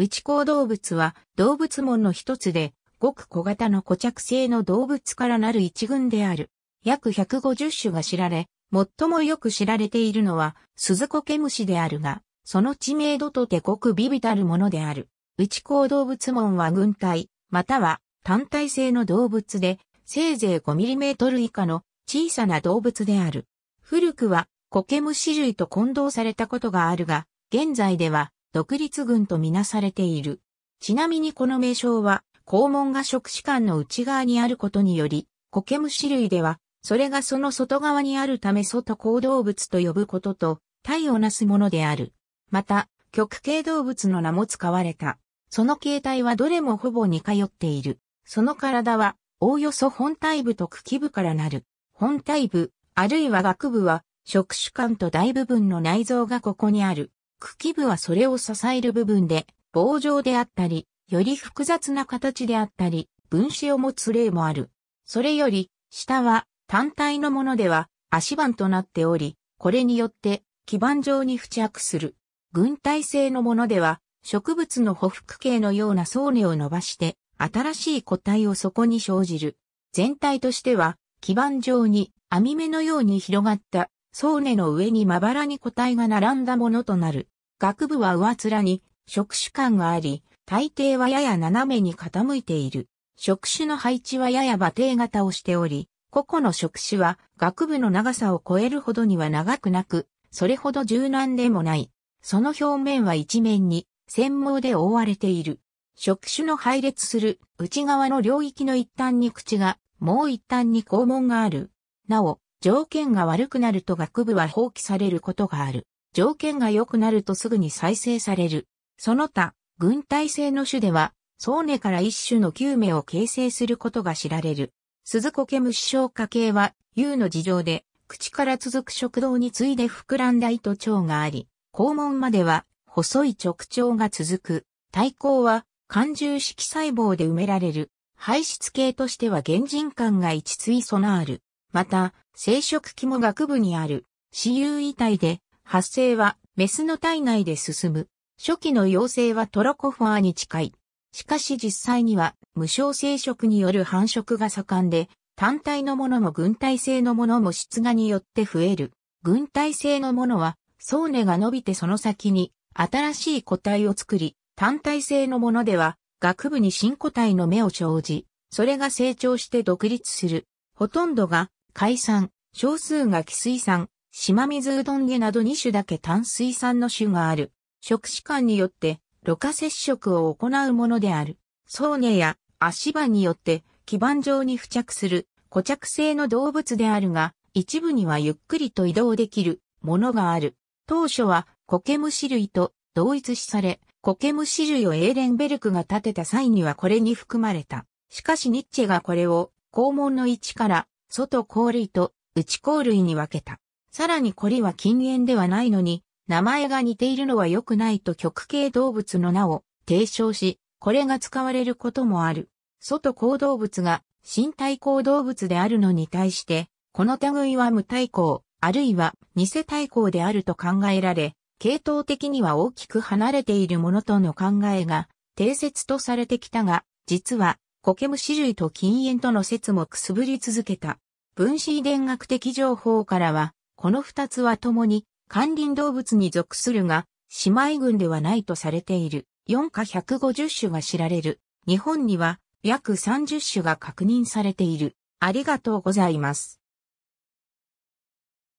内甲動物は動物門の一つで、ごく小型の固着性の動物からなる一群である。約150種が知られ、最もよく知られているのは、鈴子ケムシであるが、その知名度とてごく微々たるものである。内甲動物門は軍隊、または単体性の動物で、せいぜい5トル以下の小さな動物である。古くは、コケムシ類と混同されたことがあるが、現在では、独立軍とみなされている。ちなみにこの名称は、肛門が触手間の内側にあることにより、コケムシ類では、それがその外側にあるため外行動物と呼ぶことと、体をなすものである。また、極形動物の名も使われた。その形態はどれもほぼ似通っている。その体は、おおよそ本体部と茎部からなる。本体部、あるいは学部は、触手間と大部分の内臓がここにある。茎部はそれを支える部分で、棒状であったり、より複雑な形であったり、分子を持つ例もある。それより、下は単体のものでは足板となっており、これによって基盤上に付着する。軍隊性のものでは、植物の補服系のような層根を伸ばして、新しい個体をそこに生じる。全体としては、基盤上に網目のように広がった層根の上にまばらに個体が並んだものとなる。学部は上面に触手感があり、大抵はやや斜めに傾いている。触手の配置はやや馬蹄型をしており、個々の触手は学部の長さを超えるほどには長くなく、それほど柔軟でもない。その表面は一面に繊毛で覆われている。触手の配列する内側の領域の一端に口が、もう一端に肛門がある。なお、条件が悪くなると学部は放棄されることがある。条件が良くなるとすぐに再生される。その他、軍隊制の種では、ソ根から一種の9名を形成することが知られる。鈴子家無視消化系は、優の事情で、口から続く食道に次いで膨らんだ糸腸があり、肛門までは、細い直腸が続く。体高は、肝重式細胞で埋められる。排出系としては原人管が一対備ある。また、生殖器も学部にある、私有遺体で、発生はメスの体内で進む。初期の妖精はトロコファーに近い。しかし実際には無償生殖による繁殖が盛んで、単体のものも軍隊性のものも出芽によって増える。軍隊性のものは、層根が伸びてその先に新しい個体を作り、単体性のものでは、学部に新個体の芽を生じ、それが成長して独立する。ほとんどが海産、少数が汽水産、島水うどん下など2種だけ淡水産の種がある。食士官によって、露過接触を行うものである。草根や足場によって、基盤上に付着する、固着性の動物であるが、一部にはゆっくりと移動できるものがある。当初は、苔虫類と同一視され、苔虫類をエーレンベルクが建てた際にはこれに含まれた。しかしニッチェがこれを、肛門の位置から外氷類と内氷類に分けた。さらにコリは禁煙ではないのに、名前が似ているのは良くないと極系動物の名を提唱し、これが使われることもある。外行動物が身体行動物であるのに対して、この類は無体行、あるいは偽体行であると考えられ、系統的には大きく離れているものとの考えが定説とされてきたが、実は苔む種類と禁煙との説もくすぶり続けた。分子遺伝学的情報からは、この二つは共に、関林動物に属するが、姉妹群ではないとされている。4か150種が知られる。日本には約30種が確認されている。ありがとうございます。